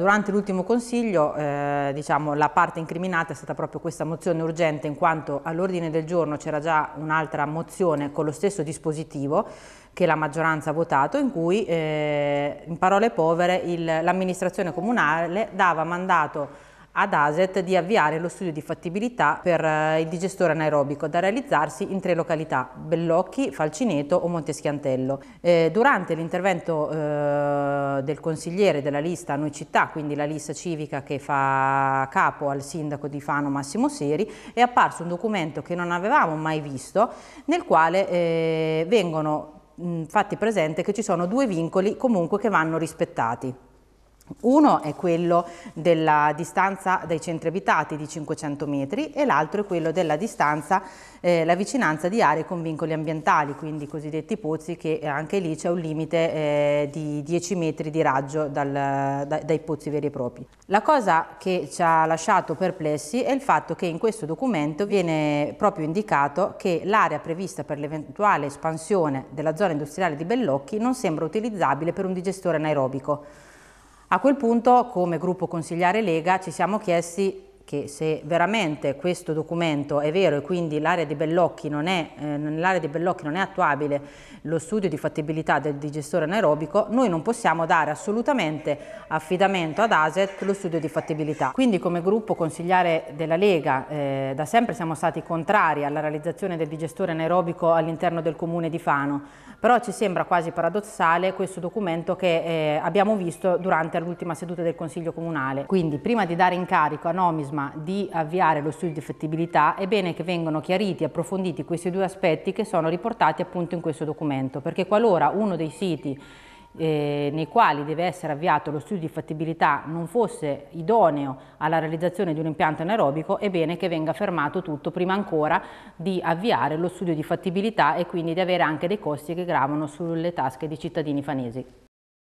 Durante l'ultimo Consiglio eh, diciamo, la parte incriminata è stata proprio questa mozione urgente in quanto all'ordine del giorno c'era già un'altra mozione con lo stesso dispositivo che la maggioranza ha votato in cui eh, in parole povere l'amministrazione comunale dava mandato ad ASET di avviare lo studio di fattibilità per eh, il digestore anaerobico da realizzarsi in tre località, Bellocchi, Falcineto o Monteschiantello. Eh, durante l'intervento eh, del consigliere della lista Noi Città, quindi la lista civica che fa capo al sindaco di Fano Massimo Seri, è apparso un documento che non avevamo mai visto, nel quale eh, vengono fatti presente che ci sono due vincoli comunque che vanno rispettati. Uno è quello della distanza dai centri abitati di 500 metri e l'altro è quello della distanza, eh, la vicinanza di aree con vincoli ambientali, quindi i cosiddetti pozzi che anche lì c'è un limite eh, di 10 metri di raggio dal, da, dai pozzi veri e propri. La cosa che ci ha lasciato perplessi è il fatto che in questo documento viene proprio indicato che l'area prevista per l'eventuale espansione della zona industriale di Bellocchi non sembra utilizzabile per un digestore anaerobico. A quel punto, come gruppo consigliare Lega, ci siamo chiesti che se veramente questo documento è vero e quindi l'area di Bellocchi non è, eh, nell'area di Bellocchi non è attuabile lo studio di fattibilità del digestore anaerobico, noi non possiamo dare assolutamente affidamento ad ASET lo studio di fattibilità. Quindi come gruppo consigliare della Lega eh, da sempre siamo stati contrari alla realizzazione del digestore anaerobico all'interno del comune di Fano, però ci sembra quasi paradossale questo documento che eh, abbiamo visto durante l'ultima seduta del Consiglio Comunale. Quindi prima di dare incarico a Nomisma di avviare lo studio di effettibilità è bene che vengano chiariti e approfonditi questi due aspetti che sono riportati appunto in questo documento, perché qualora uno dei siti eh, nei quali deve essere avviato lo studio di fattibilità non fosse idoneo alla realizzazione di un impianto anaerobico, è bene che venga fermato tutto prima ancora di avviare lo studio di fattibilità e quindi di avere anche dei costi che gravano sulle tasche dei cittadini fanesi.